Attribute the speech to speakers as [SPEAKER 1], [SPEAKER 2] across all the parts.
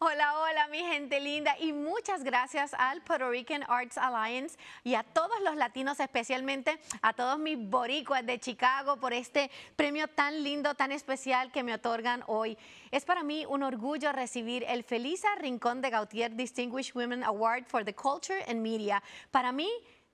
[SPEAKER 1] Hola, hola, mi gente linda. Y muchas gracias al Puerto Rican Arts Alliance y a todos los latinos, especialmente a todos mis boricuas de Chicago, por este premio tan lindo, tan especial que me otorgan hoy. Es para mí un orgullo recibir el Felisa Rincón de Gautier Distinguished Women Award for the Culture and Media. Para mí,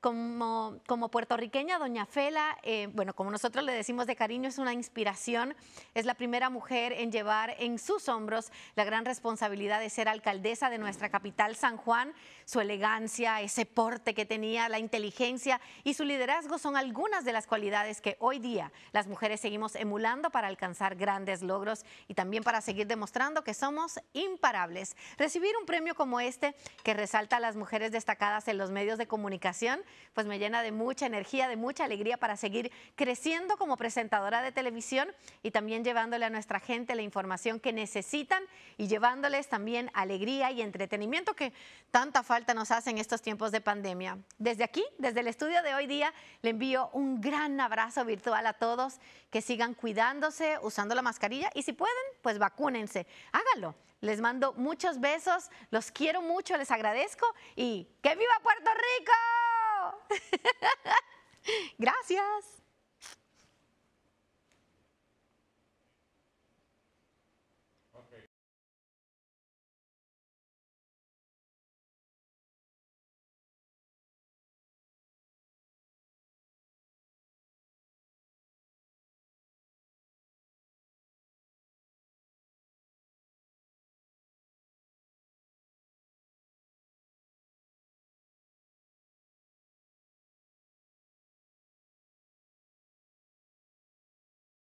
[SPEAKER 1] como, como, puertorriqueña, doña Fela, eh, bueno, como nosotros le decimos de cariño, es una inspiración. Es la primera mujer en llevar en sus hombros la gran responsabilidad de ser alcaldesa de nuestra capital, San Juan. Su elegancia, ese porte que tenía, la inteligencia y su liderazgo son algunas de las cualidades que hoy día las mujeres seguimos emulando para alcanzar grandes logros y también para seguir demostrando que somos imparables. Recibir un premio como este, que resalta a las mujeres destacadas en los medios de comunicación, pues me llena de mucha energía, de mucha alegría para seguir creciendo como presentadora de televisión y también llevándole a nuestra gente la información que necesitan y llevándoles también alegría y entretenimiento que tanta falta nos hace en estos tiempos de pandemia. Desde aquí, desde el estudio de hoy día, le envío un gran abrazo virtual a todos, que sigan cuidándose, usando la mascarilla y si pueden, pues vacúnense. Háganlo. Les mando muchos besos, los quiero mucho, les agradezco y que viva Puerto Gracias.